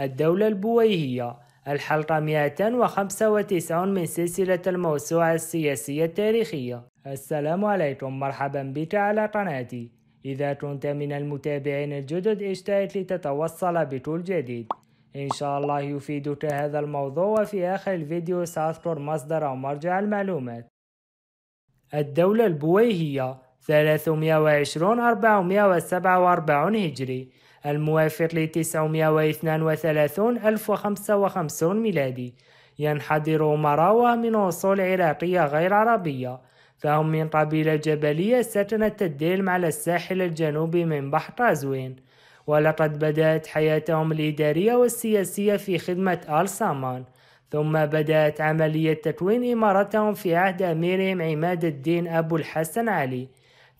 الدولة البويهية الحلقة 295 من سلسلة الموسوعة السياسية التاريخية السلام عليكم مرحبا بك على قناتي إذا كنت من المتابعين الجدد اشترك لتتوصل بكل جديد إن شاء الله يفيدك هذا الموضوع وفي آخر الفيديو سأذكر مصدر أو مرجع المعلومات الدولة البويهية 320 447 هجري الموافق ل 932 1055 ميلادي ينحدر مراوة من أصول عراقية غير عربية فهم من قبيلة جبلية سكنت الديلم على الساحل الجنوبي من بحر قزوين ولقد بدأت حياتهم الإدارية والسياسية في خدمة آل سامان ثم بدأت عملية تكوين إمارتهم في عهد أميرهم عماد الدين أبو الحسن علي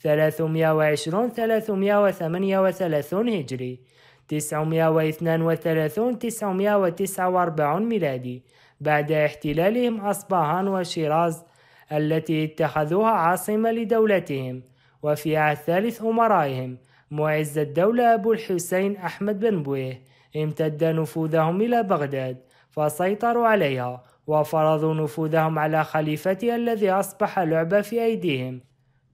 320 338 هجري 932 949 ميلادي بعد احتلالهم أصبهان وشيراز التي اتخذوها عاصمة لدولتهم وفي عهد ثالث أمرائهم معز الدولة أبو الحسين أحمد بن بويه امتد نفوذهم إلى بغداد فسيطروا عليها وفرضوا نفوذهم على خليفتها الذي أصبح لعبة في أيديهم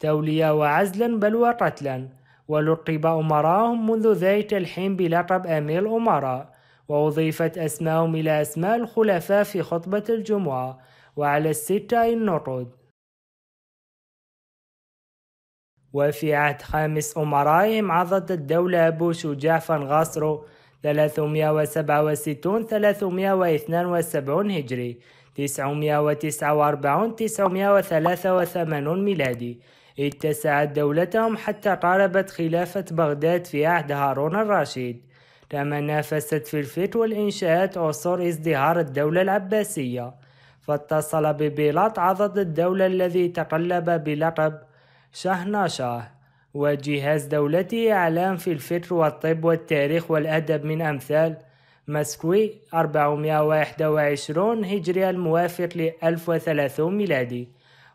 تولية وعزلا بل وقتلا ولقب أمراهم منذ ذلك الحين بلقب أمير الأمراء وأضيفت أسماءهم إلى أسماء الخلفاء في خطبة الجمعة وعلى الستة النقود وفي عهد خامس أمرائهم عضت الدولة أبو شجاع فانغاصرو 367 372 هجري 949 983 ميلادي اتسعت دولتهم حتى قاربت خلافة بغداد في عهد هارون الرشيد كما نافست في الفتوى والإنشاءات عصور ازدهار الدولة العباسية فاتصل ببيلاط عضد الدولة الذي تقلب بلقب شهناشاه وجهاز دولته أعلام في الفكر والطب والتاريخ والأدب من أمثال مسكوي 421 هجري الموافق ل 1300 ميلادي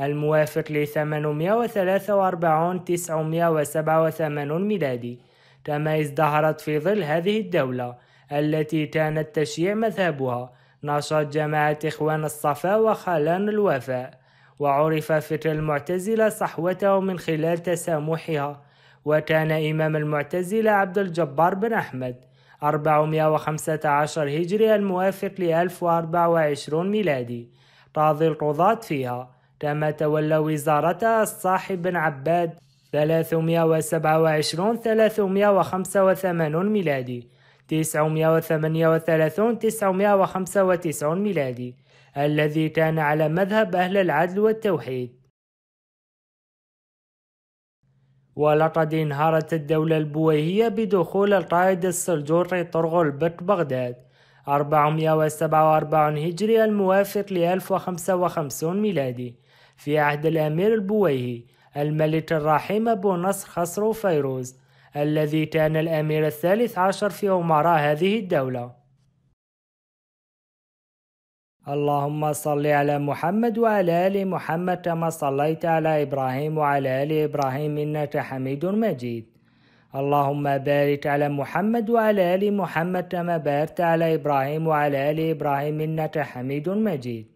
الموافق ل 843 987 ميلادي كما ازدهرت في ظل هذه الدولة التي كانت تشيع مذهبها نشاط جماعة إخوان الصفا وخلان الوفاء وعرف فكر المعتزلة صحوته من خلال تسامحها وكان إمام المعتزلة عبد الجبار بن أحمد 415 هجري الموافق ل 1024 ميلادي قاضي القضاة فيها كما تولى وزارتها الصاحب بن عباد 327 385 ميلادي 938 995 ميلادي الذي كان على مذهب أهل العدل والتوحيد ولقد انهارت الدولة البويهية بدخول القائد السلجوقي طرغل بك بغداد 447 هجري الموافق ل 1055 ميلادي في عهد الأمير البويهي الملك الرحيم أبو نصر خسرو فيروز الذي كان الأمير الثالث عشر في أمراء هذه الدولة اللهم صل على محمد وعلى آل محمد كما صليت على إبراهيم وعلى آل إبراهيم إنك حميد مجيد اللهم بارك على محمد وعلى آل محمد كما باركت على إبراهيم وعلى آل إبراهيم إنك حميد مجيد